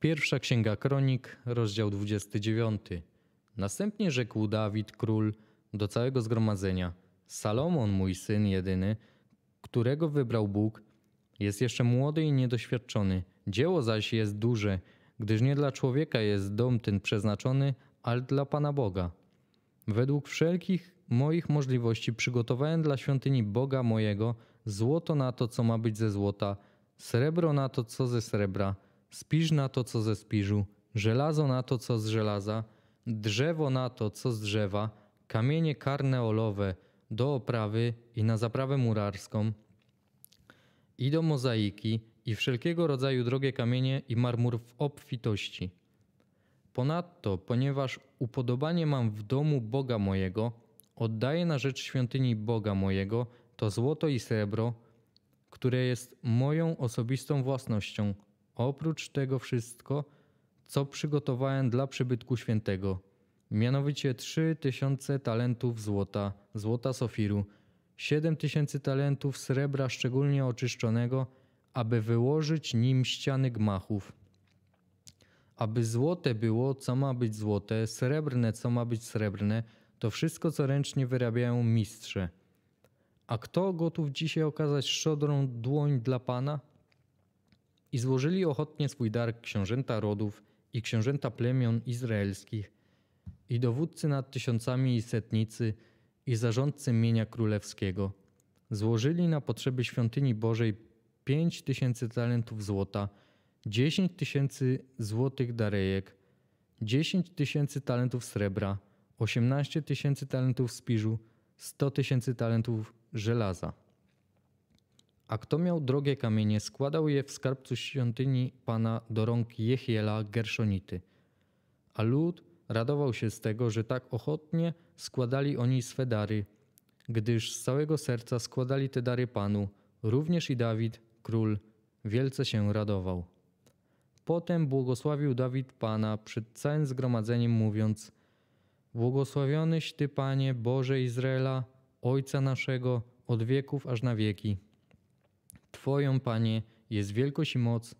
Pierwsza Księga Kronik, rozdział 29. Następnie rzekł Dawid, król, do całego zgromadzenia: Salomon, mój syn jedyny, którego wybrał Bóg, jest jeszcze młody i niedoświadczony. Dzieło zaś jest duże, gdyż nie dla człowieka jest dom ten przeznaczony, ale dla Pana Boga. Według wszelkich moich możliwości przygotowałem dla świątyni Boga mojego złoto na to, co ma być ze złota, srebro na to, co ze srebra spiż na to, co ze spiżu, żelazo na to, co z żelaza, drzewo na to, co z drzewa, kamienie karne do oprawy i na zaprawę murarską, i do mozaiki, i wszelkiego rodzaju drogie kamienie i marmur w obfitości. Ponadto, ponieważ upodobanie mam w domu Boga mojego, oddaję na rzecz świątyni Boga mojego to złoto i srebro, które jest moją osobistą własnością, oprócz tego wszystko, co przygotowałem dla przybytku świętego, mianowicie trzy tysiące talentów złota, złota sofiru, siedem tysięcy talentów srebra szczególnie oczyszczonego, aby wyłożyć nim ściany gmachów. Aby złote było, co ma być złote, srebrne, co ma być srebrne, to wszystko, co ręcznie wyrabiają mistrze. A kto gotów dzisiaj okazać szodrą dłoń dla Pana? I złożyli ochotnie swój dar książęta rodów i książęta plemion izraelskich i dowódcy nad tysiącami i setnicy i zarządcy mienia królewskiego. Złożyli na potrzeby świątyni Bożej pięć tysięcy talentów złota, dziesięć tysięcy złotych darejek, dziesięć tysięcy talentów srebra, osiemnaście tysięcy talentów spiżu, sto tysięcy talentów żelaza. A kto miał drogie kamienie, składał je w skarbcu świątyni pana do rąk Jechiela Gerszonity. A lud radował się z tego, że tak ochotnie składali oni swe dary, gdyż z całego serca składali te dary panu, również i Dawid, król, wielce się radował. Potem błogosławił Dawid Pana przed całym zgromadzeniem, mówiąc: Błogosławionyś Ty, Panie, Boże Izraela, Ojca naszego, od wieków aż na wieki. Twoją, Panie, jest wielkość i moc,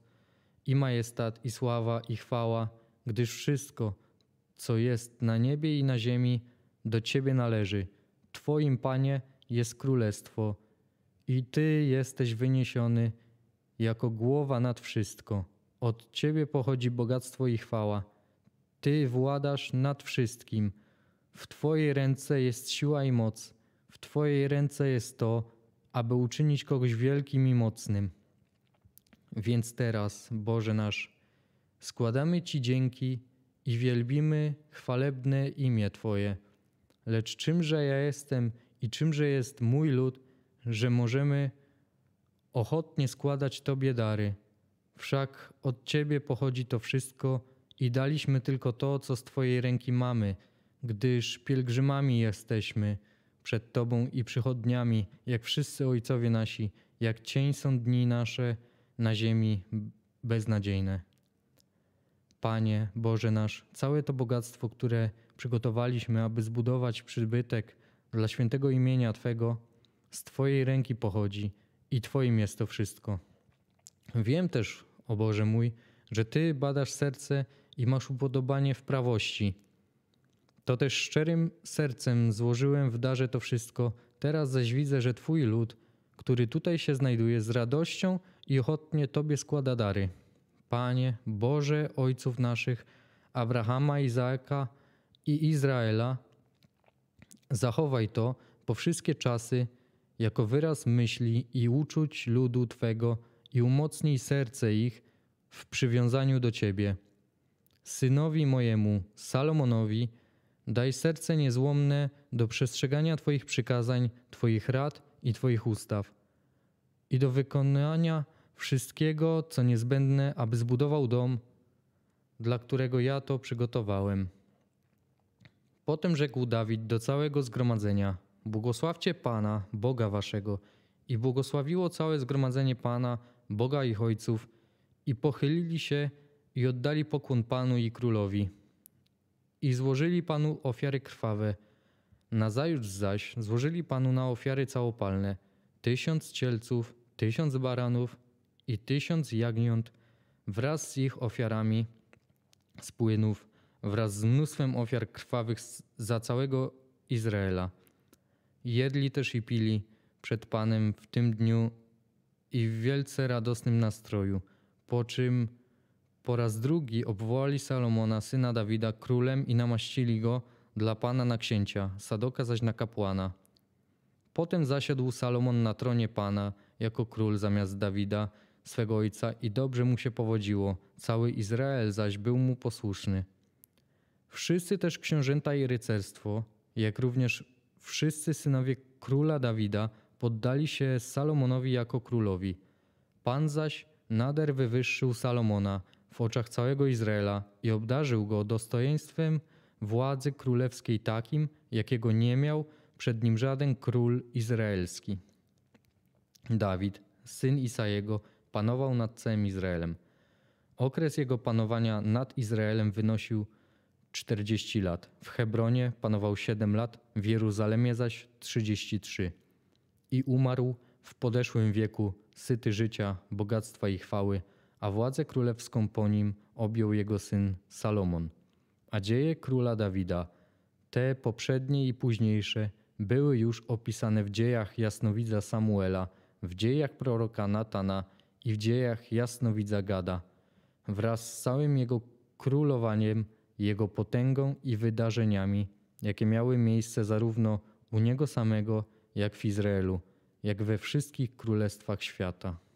i majestat, i sława, i chwała, gdyż wszystko, co jest na niebie i na ziemi, do Ciebie należy. Twoim, Panie, jest królestwo, i Ty jesteś wyniesiony jako głowa nad wszystko. Od Ciebie pochodzi bogactwo i chwała. Ty władasz nad wszystkim. W Twojej ręce jest siła i moc. W Twojej ręce jest to, aby uczynić kogoś wielkim i mocnym. Więc teraz, Boże nasz, składamy Ci dzięki i wielbimy chwalebne imię Twoje. Lecz czymże ja jestem i czymże jest mój lud, że możemy ochotnie składać Tobie dary. Wszak od Ciebie pochodzi to wszystko i daliśmy tylko to, co z Twojej ręki mamy, gdyż pielgrzymami jesteśmy – przed Tobą i przychodniami, jak wszyscy ojcowie nasi, jak cień są dni nasze na ziemi beznadziejne. Panie Boże nasz, całe to bogactwo, które przygotowaliśmy, aby zbudować przybytek dla świętego imienia Twego, z Twojej ręki pochodzi i Twoim jest to wszystko. Wiem też, o Boże mój, że Ty badasz serce i masz upodobanie w prawości to też szczerym sercem złożyłem w darze to wszystko, teraz zaś widzę, że Twój lud, który tutaj się znajduje, z radością i ochotnie Tobie składa dary. Panie, Boże Ojców naszych, Abrahama, Izaaka i Izraela, zachowaj to po wszystkie czasy jako wyraz myśli i uczuć ludu Twego i umocnij serce ich w przywiązaniu do Ciebie. Synowi mojemu, Salomonowi, Daj serce niezłomne do przestrzegania Twoich przykazań, Twoich rad i Twoich ustaw i do wykonania wszystkiego, co niezbędne, aby zbudował dom, dla którego ja to przygotowałem. Potem rzekł Dawid do całego zgromadzenia: Błogosławcie Pana, Boga Waszego. I błogosławiło całe zgromadzenie Pana, Boga ich ojców, i pochylili się i oddali pokłon Panu i królowi i złożyli panu ofiary krwawe. Nazajutrz zaś złożyli panu na ofiary całopalne tysiąc cielców, tysiąc baranów i tysiąc jagniąt wraz z ich ofiarami z płynów, wraz z mnóstwem ofiar krwawych za całego Izraela. Jedli też i pili przed Panem w tym dniu i w wielce radosnym nastroju, po czym po raz drugi obwołali Salomona, syna Dawida, królem i namaścili go dla Pana na księcia, Sadoka zaś na kapłana. Potem zasiadł Salomon na tronie Pana jako król zamiast Dawida, swego ojca i dobrze mu się powodziło, cały Izrael zaś był mu posłuszny. Wszyscy też książęta i rycerstwo, jak również wszyscy synowie króla Dawida poddali się Salomonowi jako królowi. Pan zaś nader wywyższył Salomona – w oczach całego Izraela i obdarzył go dostojeństwem władzy królewskiej takim, jakiego nie miał przed nim żaden król izraelski. Dawid, syn Isajego, panował nad całym Izraelem. Okres jego panowania nad Izraelem wynosił 40 lat. W Hebronie panował 7 lat, w Jeruzalemie zaś 33. I umarł w podeszłym wieku, syty życia, bogactwa i chwały – a władzę królewską po nim objął jego syn Salomon. A dzieje króla Dawida, te poprzednie i późniejsze, były już opisane w dziejach jasnowidza Samuela, w dziejach proroka Natana i w dziejach jasnowidza Gada, wraz z całym jego królowaniem, jego potęgą i wydarzeniami, jakie miały miejsce zarówno u niego samego, jak w Izraelu, jak we wszystkich królestwach świata.